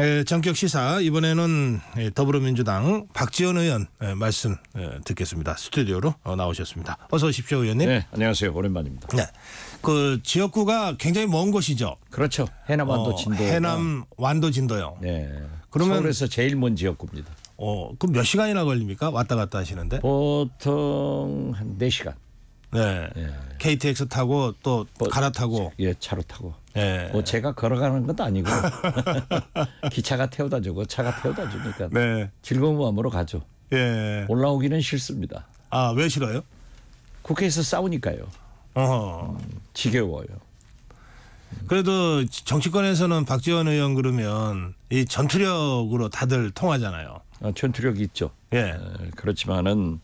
예, 전격 시사 이번에는 예, 더불어민주당 박지원 의원 예, 말씀 예, 듣겠습니다. 스튜디오로 어, 나오셨습니다. 어서 오십시오, 의원님. 네, 안녕하세요. 오랜만입니다. 네. 그 지역구가 굉장히 먼 곳이죠. 그렇죠. 해남 어, 완도 진도. 어, 해남 완도 진도요. 네. 그러면 서울에서 제일 먼 지역구입니다. 어, 그럼 몇 시간이나 걸립니까? 왔다 갔다 하시는데? 보통 한 4시간. 네. 네. KTX 타고 또 버, 뭐 갈아타고 예, 차로 타고. 네. 뭐 제가 걸어가는 것도 아니고 기차가 태우다 주고 차가 태우다 주니까 네. 즐거운 마음으로 가죠. 예. 올라오기는 싫습니다. 아왜 싫어요? 국회에서 싸우니까요. 어허. 음, 지겨워요. 그래도 정치권에서는 박지원 의원 그러면 이 전투력으로 다들 통하잖아요. 아, 전투력 있죠. 예. 에, 네, 그렇지만은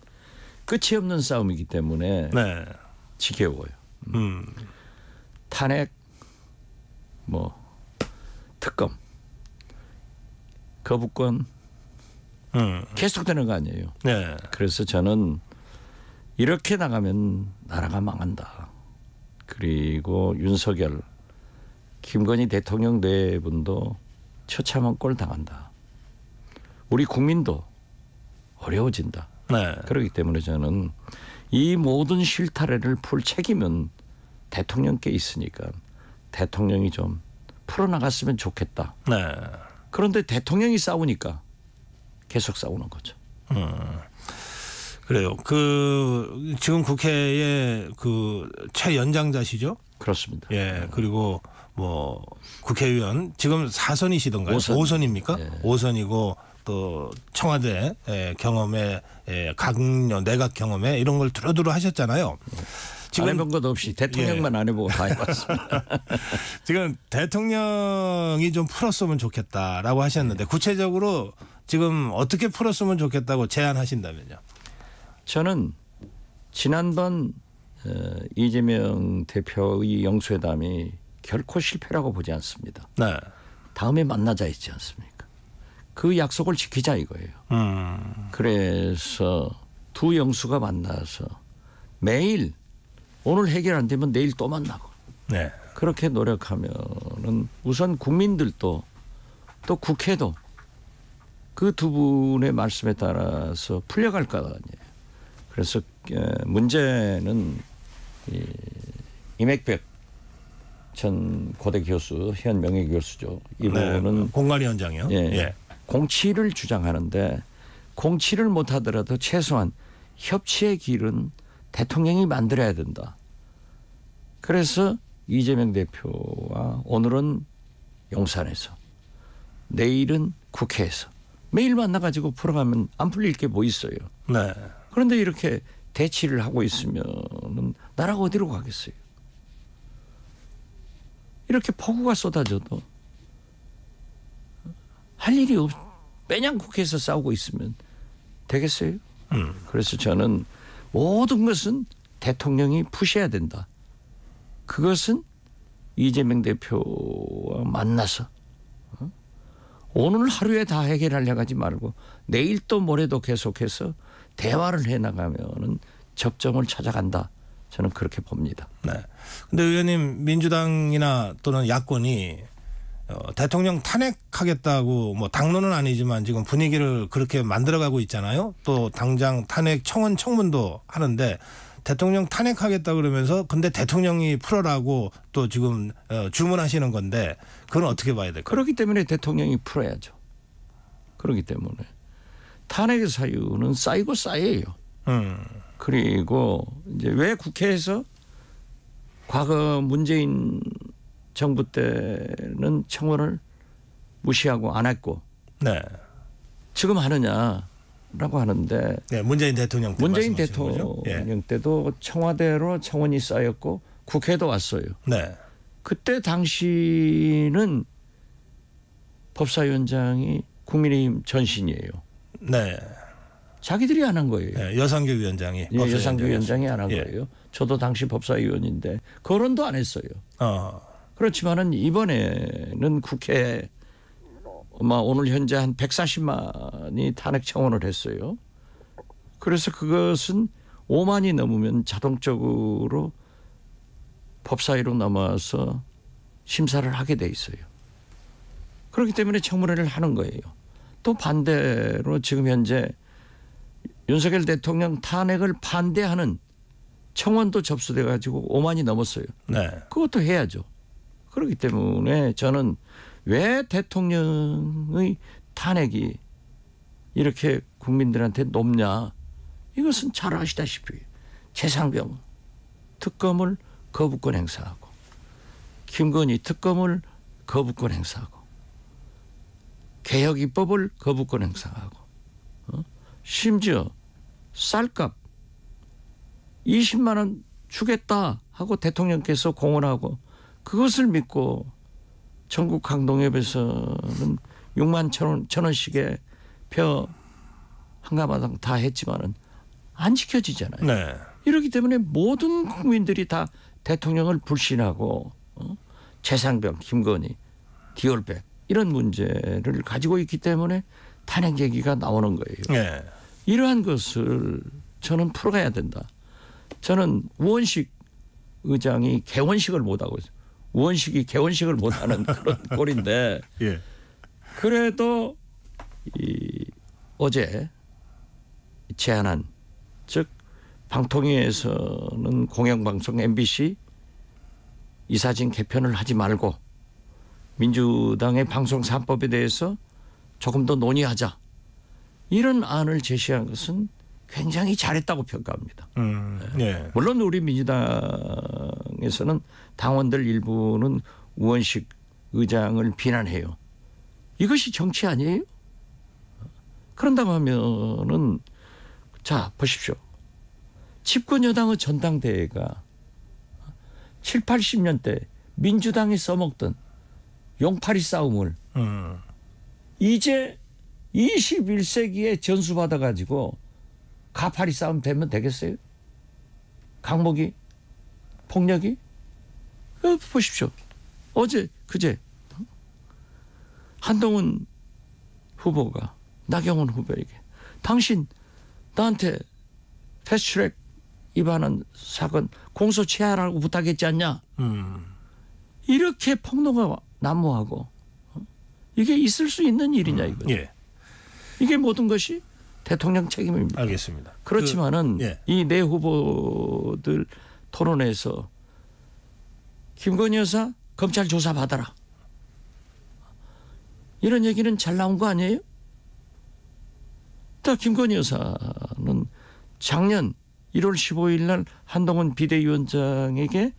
끝이 없는 싸움이기 때문에 네. 지겨워요. 음. 음. 탄핵 뭐 특검, 거부권 음. 계속되는 거 아니에요. 네. 그래서 저는 이렇게 나가면 나라가 망한다. 그리고 윤석열, 김건희 대통령 대분도 네 처참한 꼴 당한다. 우리 국민도 어려워진다. 네. 그렇기 때문에 저는 이 모든 실타래를 풀 책임은 대통령께 있으니까 대통령이 좀 풀어나갔으면 좋겠다. 네. 그런데 대통령이 싸우니까 계속 싸우는 거죠. 음. 그래요. 그 지금 국회의 그 최연장자시죠? 그렇습니다. 예. 그리고 뭐 국회의원 지금 사선이시던가요? 오선입니까 5선. 예. 이고또 청와대 예, 경험에 강 예, 내각 경험에 이런 걸 두루두루 하셨잖아요. 예. 지금 안 해본 것 없이 대통령만 예. 안 해보고 다 해봤습니다. 지금 대통령이 좀 풀었으면 좋겠다라고 하셨는데 구체적으로 지금 어떻게 풀었으면 좋겠다고 제안하신다면요? 저는 지난번 어, 이재명 대표의 영수회담이 결코 실패라고 보지 않습니다. 네. 다음에 만나자 있지 않습니까? 그 약속을 지키자 이거예요. 음. 그래서 두 영수가 만나서 매일 오늘 해결 안 되면 내일 또 만나고 네. 그렇게 노력하면은 우선 국민들도 또 국회도 그 두 분의 말씀에 따라서 풀려갈 거 아니에요. 그래서 어, 문제는 이 임액백 전 고대 교수 현 명예 교수죠. 네, 이분은 네, 공관위원장이요. 예, 예. 공치를 주장하는데 공치를 못하더라도 최소한 협치의 길은 대통령이 만들어야 된다. 그래서 이재명 대표와 오늘은 용산에서 내일은 국회에서 매일 만나가지고 풀어가면 안 풀릴 게 뭐 있어요. 네. 그런데 이렇게 대치를 하고 있으면 나라가 어디로 가겠어요? 이렇게 폭우가 쏟아져도 할 일이 없. 빼냥 국회에서 싸우고 있으면 되겠어요? 음. 그래서 저는 모든 것은 대통령이 푸셔야 된다. 그것은 이재명 대표와 만나서 어? 오늘 하루에 다 해결하려 하지 말고 내일 또 모레도 계속해서 대화를 해 나가면은 접점을 찾아간다. 저는 그렇게 봅니다. 네. 근데 의원님 민주당이나 또는 야권이 어, 대통령 탄핵하겠다고 뭐 당론은 아니지만 지금 분위기를 그렇게 만들어가고 있잖아요. 또 당장 탄핵 청원 청문도 하는데 대통령 탄핵하겠다 그러면서 근데 대통령이 풀어라고 또 지금 어, 주문하시는 건데 그건 어떻게 봐야 될까요? 그렇기 때문에 대통령이 풀어야죠. 그렇기 때문에 탄핵의 사유는 쌓이고 쌓여요. 음. 그리고 이제 왜 국회에서 과거 문재인 정부 때는 청원을 무시하고 안 했고 네. 지금 하느냐라고 하는데 네, 문재인 대통령 때 문재인 대통령 예. 때도 청와대로 청원이 쌓였고 국회도 왔어요. 네. 그때 당시는 법사위원장이 국민의힘 전신이에요. 네. 자기들이 안 한 거예요. 네, 여상규 위원장이. 예, 여상규 위원장이 안한 예. 거예요. 저도 당시 법사위원인데 거론도 안 했어요. 어. 그렇지만은 이번에는 국회 아마 오늘 현재 한 140만이 탄핵 청원을 했어요. 그래서 그것은 5만이 넘으면 자동적으로 법사위로 넘어서 심사를 하게 돼 있어요. 그렇기 때문에 청문회를 하는 거예요. 또 반대로 지금 현재 윤석열 대통령 탄핵을 반대하는 청원도 접수돼 가지고 5만이 넘었어요. 네. 그것도 해야죠. 그렇기 때문에 저는 왜 대통령의 탄핵이 이렇게 국민들한테 높냐. 이것은 잘 아시다시피 재상병 특검을 거부권 행사하고 김건희 특검을 거부권 행사하고 개혁 입법을 거부권 행사하고 어? 심지어 쌀값 20만 원 주겠다 하고 대통령께서 공언하고 그것을 믿고 전국 강동협에서는 6만 천, 원, 천 원씩의 벼한 가마당 다 했지만은 안 지켜지잖아요. 네. 이렇기 때문에 모든 국민들이 다 대통령을 불신하고 어? 최상병, 김건희, 디올백 이런 문제를 가지고 있기 때문에 탄핵 얘기가 나오는 거예요. 네. 이러한 것을 저는 풀어가야 된다. 저는 우원식 의장이 개원식을 못하고 있어요. 원식이 개원식을 못하는 그런 꼴인데 예. 그래도 이 어제 제안한 즉 방통위에서는 공영방송 MBC 이사진 개편을 하지 말고 민주당의 방송 산법에 대해서 조금 더 논의하자 이런 안을 제시한 것은 굉장히 잘했다고 평가합니다. 음, 네. 물론 우리 민주당에서는 당원들 일부는 우원식 의장을 비난해요. 이것이 정치 아니에요? 그런다고 하면은 자 보십시오. 집권 여당의 전당대회가 7, 80년대 민주당이 써먹던 용팔이 싸움을 음. 이제 21세기에 전수받아가지고 가파리 싸움 되면 되겠어요? 강목이? 폭력이? 어, 보십시오. 어제, 그제, 한동훈 후보가 나경원 후보에게 당신 나한테 패스트트랙 위반한 사건 공소 취하라고 부탁했지 않냐? 음. 이렇게 폭로가 난무하고 어? 이게 있을 수 있는 일이냐 음. 이거? 예. 이게 모든 것이 대통령 책임입니다. 알겠습니다. 그렇지만은 그, 예. 이내 후보들 토론에서 김건희 여사 검찰 조사 받아라. 이런 얘기는 잘 나온 거 아니에요? 딱 김건희 여사는 작년 1월 15일 날 한동훈 비대위원장에게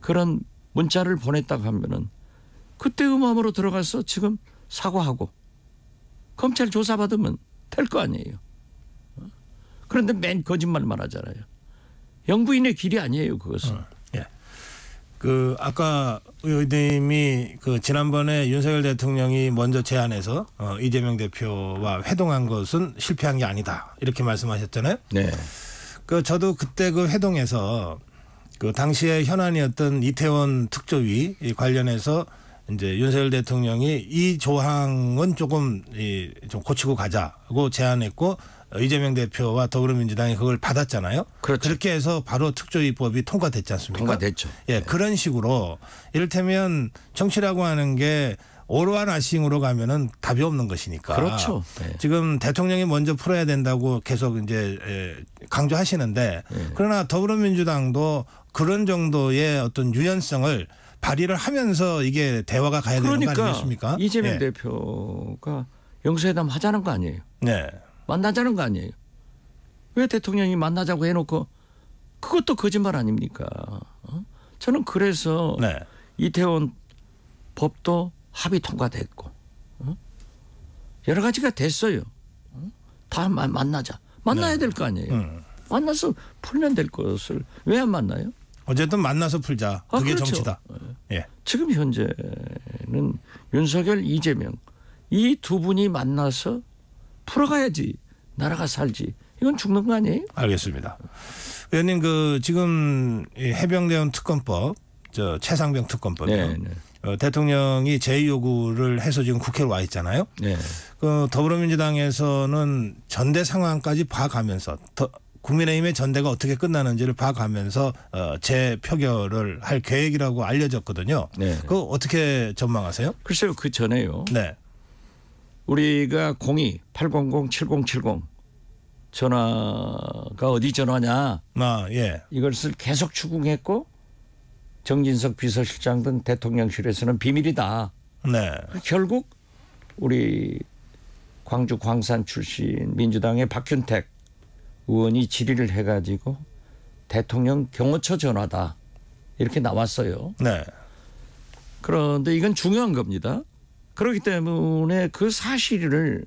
그런 문자를 보냈다고 하면은 그때 그 음함으로 들어가서 지금 사과하고 검찰 조사받으면 될거 아니에요. 어? 그런데 맨 거짓말만 하잖아요. 영부인의 길이 아니에요 그것은. 어, 예. 그 아까 의원님이 그 지난번에 윤석열 대통령이 먼저 제안해서 어, 이재명 대표와 회동한 것은 실패한 게 아니다 이렇게 말씀하셨잖아요. 네. 그 저도 그때 그 회동에서 그 당시에 현안이었던 이태원 특조위 관련해서 이제 윤석열 대통령이 이 조항은 조금 이 좀 고치고 가자고 제안했고 이재명 대표와 더불어민주당이 그걸 받았잖아요. 그렇죠. 그렇게 해서 바로 특조위법이 통과됐지 않습니까? 통과됐죠. 예, 네. 그런 식으로 이를테면 정치라고 하는 게 오로한 아싱으로 가면은 답이 없는 것이니까. 그렇죠. 네. 지금 대통령이 먼저 풀어야 된다고 계속 이제 강조하시는데 네. 그러나 더불어민주당도 그런 정도의 어떤 유연성을 발의를 하면서 이게 대화가 가야 그러니까 되는 거 그러니까 아니겠습니까? 이재명 예. 대표가 영수회담 하자는 거 아니에요. 네. 만나자는 거 아니에요. 왜 대통령이 만나자고 해놓고 그것도 거짓말 아닙니까? 어? 저는 그래서 네. 이태원 법도 합의 통과됐고 어? 여러 가지가 됐어요. 어? 다 만나자. 만나야 네. 될거 아니에요. 음. 만나서 풀면 될 것을 왜 안 만나요? 어쨌든 만나서 풀자. 아, 그게 아, 그렇죠. 정치다. 예. 예. 지금 현재는 윤석열, 이재명 이 두 분이 만나서 풀어가야지 나라가 살지. 이건 죽는 거 아니에요? 알겠습니다. 의원님 그 지금 해병대원 특검법, 저 최상병 특검법 네, 네. 어, 대통령이 제의 요구를 해서 지금 국회로 와 있잖아요. 네. 그 더불어민주당에서는 전대 상황까지 봐가면서 더, 국민의힘의 전대가 어떻게 끝나는지를 봐가면서 어, 재표결을 할 계획이라고 알려졌거든요. 네. 그 어떻게 전망하세요? 글쎄요, 그 전에요. 네. 우리가 02 800 7070 전화가 어디 전화냐? 아, 예. 이것을 계속 추궁했고 정진석 비서실장 등 대통령실에서는 비밀이다. 네. 그 결국 우리 광주 광산 출신 민주당의 박균택 의원이 질의를 해가지고 대통령 경호처 전화다 이렇게 나왔어요. 네. 그런데 이건 중요한 겁니다. 그렇기 때문에 그 사실을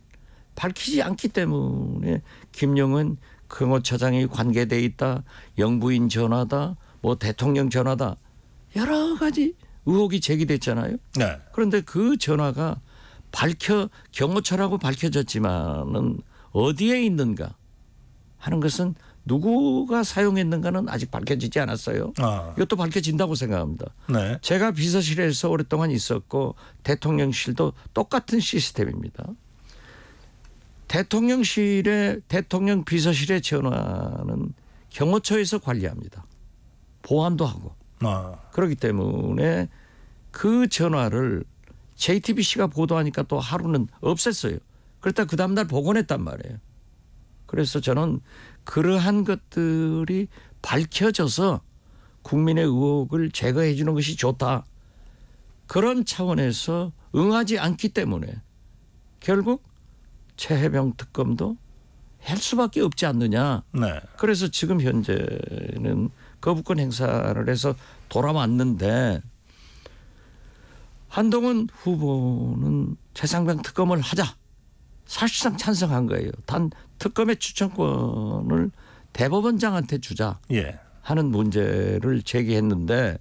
밝히지 않기 때문에 김영은 경호처장이 관계돼 있다, 영부인 전화다, 뭐 대통령 전화다 여러 가지 의혹이 제기됐잖아요. 네. 그런데 그 전화가 밝혀 경호처라고 밝혀졌지만은 어디에 있는가? 하는 것은 누구가 사용했는가는 아직 밝혀지지 않았어요. 아. 이것도 밝혀진다고 생각합니다. 네. 제가 비서실에서 오랫동안 있었고 대통령실도 똑같은 시스템입니다. 대통령실의 대통령 비서실의 전화는 경호처에서 관리합니다. 보안도 하고. 아. 그렇기 때문에 그 전화를 JTBC가 보도하니까 또 하루는 없앴어요. 그렇다그 다음날 복원했단 말이에요. 그래서 저는 그러한 것들이 밝혀져서 국민의 의혹을 제거해 주는 것이 좋다. 그런 차원에서 응하지 않기 때문에 결국 최해병 특검도 할 수밖에 없지 않느냐. 네. 그래서 지금 현재는 거부권 행사를 해서 돌아왔는데 한동훈 후보는 최상병 특검을 하자. 사실상 찬성한 거예요. 단 특검의 추천권을 대법원장한테 주자 예. 하는 문제를 제기했는데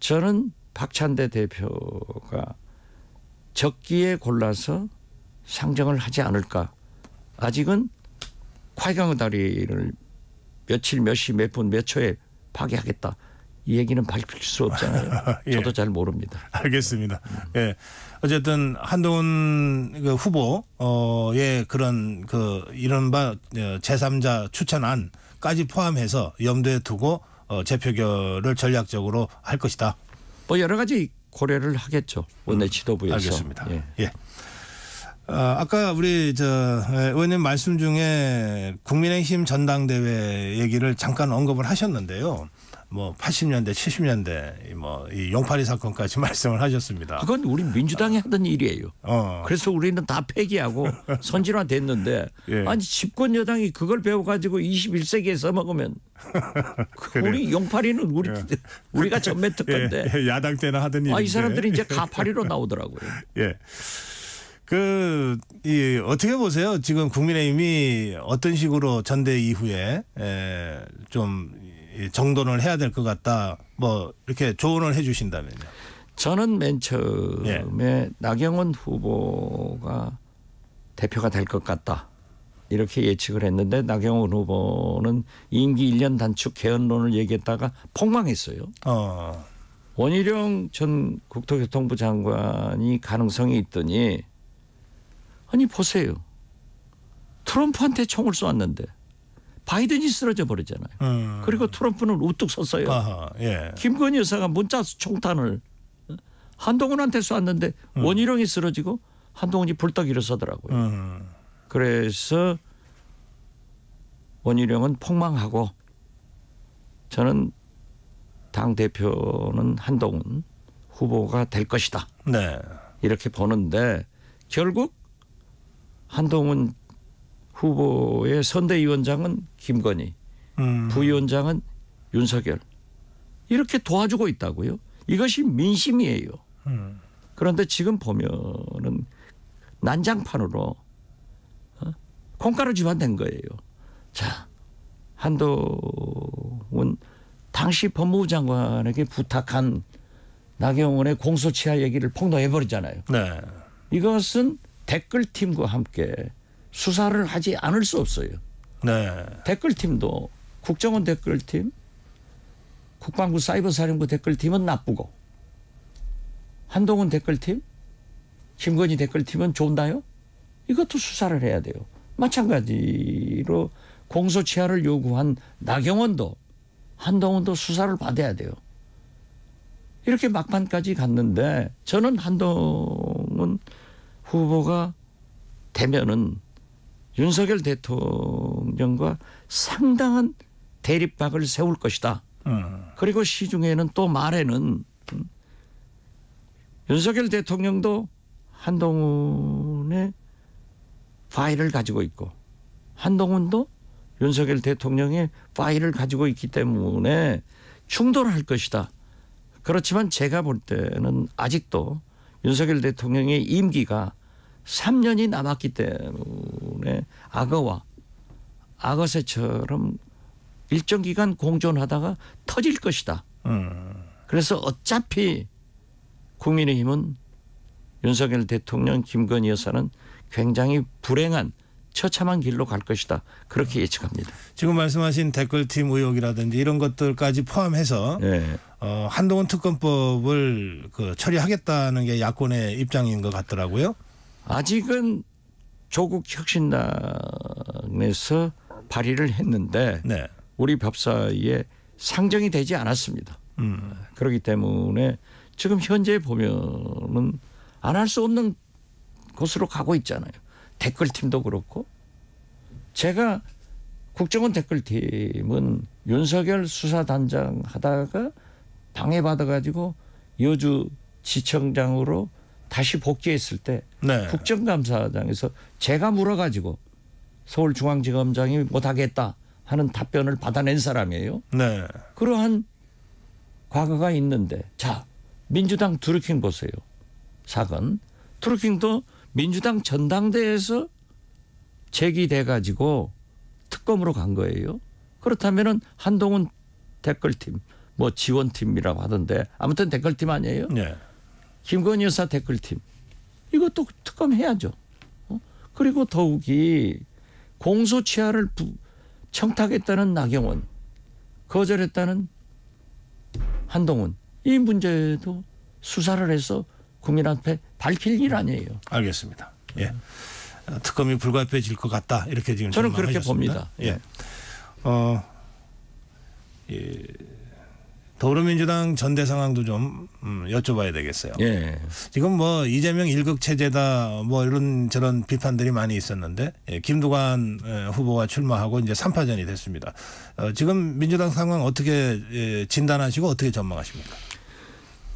저는 박찬대 대표가 적기에 골라서 상정을 하지 않을까. 아직은 콰이강의 다리를 며칠 몇 시 몇 분 몇 초에 파괴하겠다. 이 얘기는 밝힐 수 없잖아요. 예. 저도 잘 모릅니다. 알겠습니다. 음. 예. 어쨌든 한동훈 그 후보의 그런 그 이른바 제삼자 추천안까지 포함해서 염두에 두고 어, 재표결을 전략적으로 할 것이다. 뭐 여러 가지 고려를 하겠죠. 원내 음, 지도부에서. 알겠습니다. 예. 예. 아, 아까 우리 저 의원님 말씀 중에 국민의힘 전당대회 얘기를 잠깐 언급을 하셨는데요. 뭐 80년대, 70년대 뭐이 뭐 용팔이 사건까지 말씀을 하셨습니다. 그건 우리 민주당이 하던 일이에요. 어. 그래서 우리는 다 폐기하고 선진화 됐는데 예. 아니 집권 여당이 그걸 배워 가지고 21세기에 써먹으면 그 우리 용팔이는 우리 예. 우리가 전매 특허데 예, 예. 야당 때나 하던 일. 아, 아이 사람들이 이제 가파리로 나오더라고요. 예. 그, 이, 어떻게 보세요? 지금 국민의힘이 어떤 식으로 전대 이후에, 에, 좀, 정돈을 해야 될 것 같다. 뭐 이렇게 조언을 해 주신다면요. 저는 맨 처음에 예. 나경원 후보가 대표가 될 것 같다. 이렇게 예측을 했는데 나경원 후보는 임기 1년 단축 개헌론을 얘기했다가 폭망했어요. 어. 원희룡 전 국토교통부 장관이 가능성이 있더니 아니 보세요. 트럼프한테 총을 쏘았는데 바이든이 쓰러져 버리잖아요. 음. 그리고 트럼프는 우뚝 섰어요. 아하, 예. 김건희 여사가 문자 총탄을 어? 한동훈한테 쐈는데 음. 원희룡이 쓰러지고 한동훈이 불떡 일어서더라고요. 음. 그래서 원희룡은 폭망하고 저는 당 대표는 한동훈 후보가 될 것이다. 네. 이렇게 보는데 결국 한동훈 후보의 선대위원장은 김건희, 음. 부위원장은 윤석열 이렇게 도와주고 있다고요. 이것이 민심이에요. 음. 그런데 지금 보면은 난장판으로 어? 콩가루 집안 된 거예요. 자한도훈 당시 법무부 장관에게 부탁한 나경원의 공소치하 얘기를 폭로해버리잖아요. 네. 이것은 댓글팀과 함께 수사를 하지 않을 수 없어요. 네. 댓글팀도 국정원 댓글팀, 국방부 사이버사령부 댓글팀은 나쁘고 한동훈 댓글팀, 김건희 댓글팀은 좋나요? 이것도 수사를 해야 돼요. 마찬가지로 공소치하를 요구한 나경원도 한동훈도 수사를 받아야 돼요. 이렇게 막판까지 갔는데 저는 한동훈 후보가 되면은 윤석열 대통령과 상당한 대립박을 세울 것이다. 음. 그리고 시중에는 또 말에는 음, 윤석열 대통령도 한동훈의 파일을 가지고 있고 한동훈도 윤석열 대통령의 파일을 가지고 있기 때문에 충돌할 것이다. 그렇지만 제가 볼 때는 아직도 윤석열 대통령의 임기가 3년이 남았기 때문에 악어와 악어새처럼 일정 기간 공존하다가 터질 것이다. 음. 그래서 어차피 국민의힘은 윤석열 대통령, 김건희 여사는 굉장히 불행한 처참한 길로 갈 것이다. 그렇게 예측합니다. 지금 말씀하신 댓글팀 의혹이라든지 이런 것들까지 포함해서 네. 어, 한동훈 특검법을 그 처리하겠다는 게 야권의 입장인 것 같더라고요. 아직은 조국 혁신당에서 발의를 했는데 네. 우리 법사위에 상정이 되지 않았습니다. 음. 그렇기 때문에 지금 현재 보면은 안 할 수 없는 곳으로 가고 있잖아요. 댓글팀도 그렇고 제가 국정원 댓글팀은 윤석열 수사단장 하다가 방해받아가지고 여주 지청장으로 다시 복귀했을 때 네. 국정감사장에서 제가 물어가지고 서울중앙지검장이 못하겠다 하는 답변을 받아낸 사람이에요. 네. 그러한 과거가 있는데 자 민주당 드루킹 보세요. 사건 드루킹도 민주당 전당대회에서 제기돼 가지고 특검으로 간 거예요. 그렇다면은 한동훈 댓글팀 뭐 지원팀이라고 하던데 아무튼 댓글팀 아니에요. 네. 김건희 여사 댓글팀 이것도 특검해야죠. 어? 그리고 더욱이 공소치하를 부, 청탁했다는 나경원 거절했다는 한동훈 이 문제도 수사를 해서 국민 앞에 밝힐 일 아니에요. 알겠습니다. 예. 특검이 불가피해질 것 같다 이렇게 지금 저는 그렇게 하셨습니다. 봅니다. 예. 예. 어, 예. 더불어민주당 전대 상황도 좀 음, 여쭤봐야 되겠어요. 예. 지금 뭐 이재명 일극 체제다 뭐 이런 저런 비판들이 많이 있었는데 예, 김두관 예, 후보가 출마하고 이제 3파전이 됐습니다. 어, 지금 민주당 상황 어떻게 예, 진단하시고 어떻게 전망하십니까?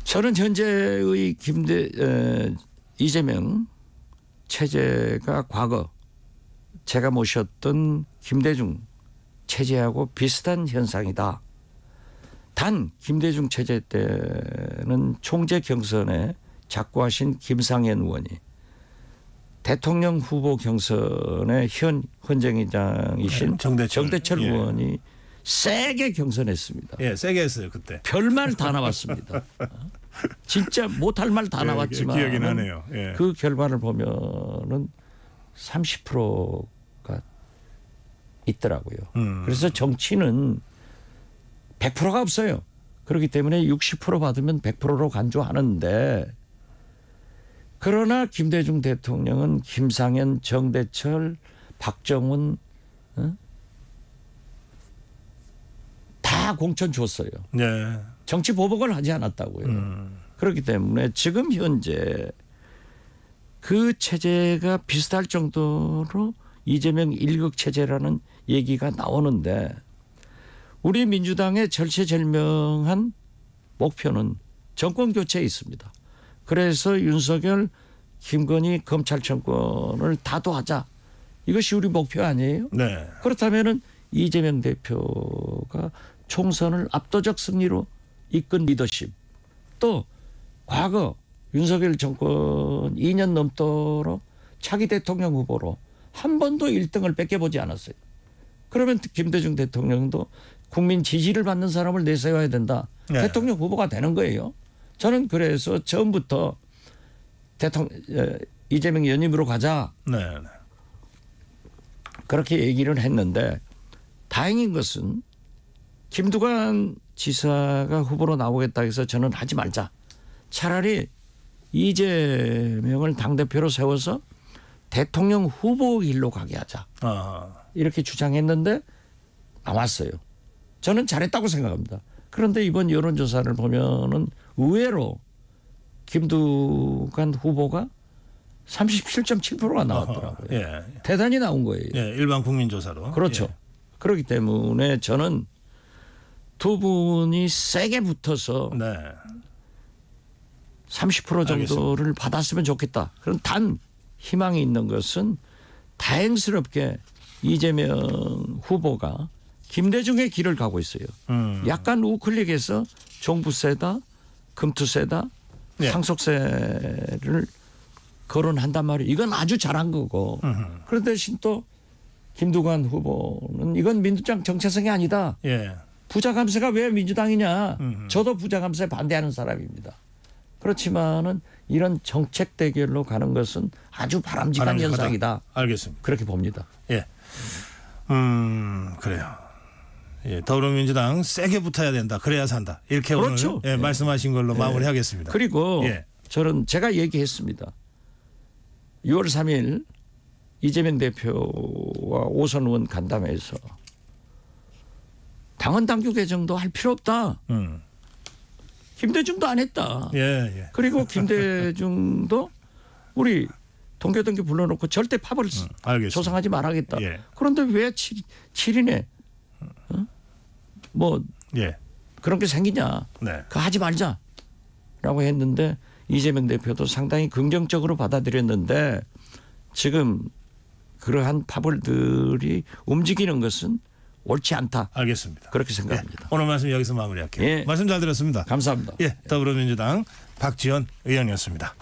저는 현재의 김대 이재명 체제가 과거 제가 모셨던 김대중 체제하고 비슷한 현상이다. 단 김대중 체제 때는 총재 경선에 작고하신 김상현 의원이 대통령 후보 경선에 현 헌정위장이신 네, 정대철, 정대철 예. 의원이 세게 경선했습니다. 예, 세게 했어요 그때. 별말 다 나왔습니다. 진짜 못할 말다 예, 예, 나왔지만 기억이 나네요. 예. 그 결과를 보면은 30%가 있더라고요. 음. 그래서 정치는 100%가 없어요. 그렇기 때문에 60% 받으면 100%로 간주하는데 그러나 김대중 대통령은 김상현, 정대철, 박정훈 어? 다 공천 줬어요. 네. 정치 보복을 하지 않았다고요. 음. 그렇기 때문에 지금 현재 그 체제가 비슷할 정도로 이재명 일극 체제라는 얘기가 나오는데 우리 민주당의 절체절명한 목표는 정권 교체에 있습니다. 그래서 윤석열, 김건희 검찰 정권을 다도하자. 이것이 우리 목표 아니에요? 네. 그렇다면은 이재명 대표가 총선을 압도적 승리로 이끈 리더십 또 과거 윤석열 정권 2년 넘도록 차기 대통령 후보로 한 번도 1등을 뺏겨보지 않았어요. 그러면 김대중 대통령도 국민 지지를 받는 사람을 내세워야 된다. 네. 대통령 후보가 되는 거예요. 저는 그래서 처음부터 대통령 어, 이재명 연임으로 가자. 네, 네. 그렇게 얘기를 했는데 다행인 것은 김두관 지사가 후보로 나오겠다 해서 저는 하지 말자. 차라리 이재명을 당대표로 세워서 대통령 후보 길로 가게 하자. 아 이렇게 주장했는데 나왔어요. 저는 잘했다고 생각합니다. 그런데 이번 여론조사를 보면은 의외로 김두관 후보가 37.7%가 나왔더라고요. 어, 예. 대단히 나온 거예요. 예, 일반 국민 조사로. 그렇죠. 예. 그렇기 때문에 저는 두 분이 세게 붙어서 네. 30% 정도를 알겠습니다. 받았으면 좋겠다. 그럼 단 희망이 있는 것은 다행스럽게 이재명 후보가 김대중의 길을 가고 있어요. 음. 약간 우클릭해서 종부세다, 금투세다, 네. 상속세를 거론한단 말이에요. 이건 아주 잘한 거고. 음. 그런 대신 또 김두관 후보는 이건 민주당 정체성이 아니다. 예. 부자 감세가 왜 민주당이냐? 음 저도 부자 감세 반대하는 사람입니다. 그렇지만은 이런 정책 대결로 가는 것은 아주 바람직한 바람직하 현상이다. 알겠습니다. 그렇게 봅니다. 예. 음, 그래요. 예, 더불어민주당 세게 붙어야 된다. 그래야 산다. 이렇게 그렇죠. 오늘 예, 예, 말씀하신 걸로 예. 마무리하겠습니다. 그리고 예. 저는 제가 얘기했습니다. 6월 3일 이재명 대표와 오선 의원 간담회에서 당헌 당규 개정도 할 필요 없다. 음. 김대중도 안 했다. 예, 예. 그리고 김대중도 우리 동교동교 불러놓고 절대 팝을 음, 조상하지 말하겠다 예. 그런데 왜 7, 7인에 어? 뭐 예. 그렇게 생기냐? 네. 그 하지 말자라고 했는데 이재명 대표도 상당히 긍정적으로 받아들였는데 지금 그러한 파벌들이 움직이는 것은 옳지 않다. 알겠습니다. 그렇게 생각합니다. 예, 오늘 말씀 여기서 마무리할게요. 예. 말씀 잘 들었습니다. 감사합니다. 예, 더불어민주당 박지원 의원이었습니다.